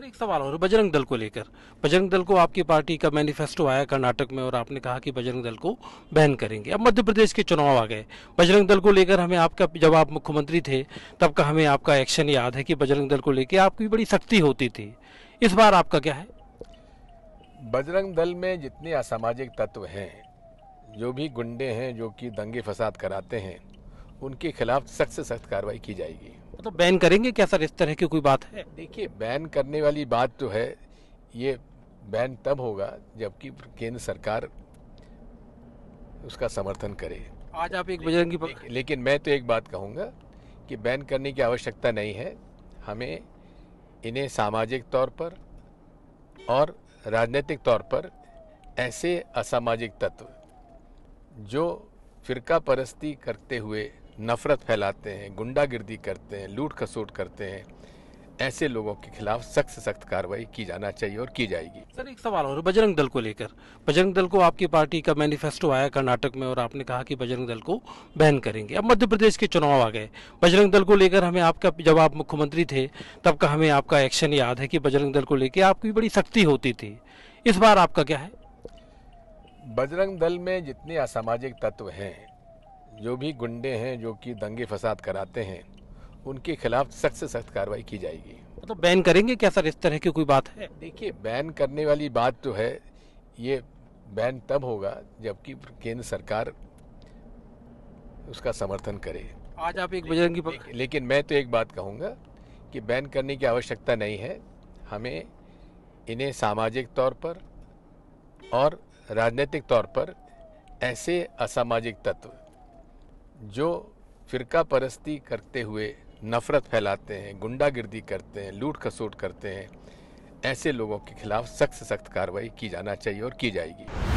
sir एक सवाल और बजरंग दल को लेकर बजरंग दल को आपकी पार्टी का मैनिफेस्टो आया कर्नाटक में और आपने कहा कि बजरंग दल को बैन करेंगे अब मध्य प्रदेश के चुनाव आ गए बजरंग दल को लेकर हमें आपका जब आप मुख्यमंत्री थे तब का हमें आपका एक्शन याद है कि बजरंग दल को लेकर आपकी बड़ी सख्ती होती थी इस बार आपका क्या है बजरंग दल में जितने असामाजिक तत्व हैं जो भी गुंडे हैं जो कि दंगे फसाद कराते हैं उनके खिलाफ सख्त से सख्त कार्रवाई की जाएगी मतलब तो बैन करेंगे क्या सर इस तरह की कोई बात है देखिए बैन करने वाली बात तो है ये बैन तब होगा जबकि केंद्र सरकार उसका समर्थन करे आज आप एक बजरंगी लेकिन, लेकिन, लेकिन मैं तो एक बात कहूँगा कि बैन करने की आवश्यकता नहीं है हमें इन्हें सामाजिक तौर पर और राजनीतिक तौर पर ऐसे असामाजिक तत्व जो फिरका परस्ती करते हुए नफ़रत फैलाते हैं गुंडागिर्दी करते हैं लूट खसोट करते हैं ऐसे लोगों के खिलाफ सख्त सख्त कार्रवाई की जाना चाहिए और की जाएगी सर एक सवाल और बजरंग दल को लेकर बजरंग दल को आपकी पार्टी का मैनिफेस्टो आया कर्नाटक में और आपने कहा कि बजरंग दल को बैन करेंगे अब मध्य प्रदेश के चुनाव आ गए बजरंग दल को लेकर हमें आपका जब आप मुख्यमंत्री थे तब का हमें आपका एक्शन याद है कि बजरंग दल को लेकर आपकी बड़ी सख्ती होती थी इस बार आपका क्या है बजरंग दल में जितने असामाजिक तत्व हैं जो भी गुंडे हैं जो कि दंगे फसाद कराते हैं उनके खिलाफ सख्त से सख्त कार्रवाई की जाएगी तो बैन करेंगे क्या सर इस तरह की कोई बात है देखिए बैन करने वाली बात तो है ये बैन तब होगा जबकि केंद्र सरकार उसका समर्थन करे आज आप एक बजरंगी लेकिन, लेकिन मैं तो एक बात कहूँगा कि बैन करने की आवश्यकता नहीं है हमें इन्हें सामाजिक तौर पर और राजनीतिक तौर पर ऐसे असामाजिक तत्व जो फ़िरका परस्ती करते हुए नफ़रत फैलाते हैं गुंडागिर्दी करते हैं लूट खसूट करते हैं ऐसे लोगों के खिलाफ सख्त सख्त कार्रवाई की जाना चाहिए और की जाएगी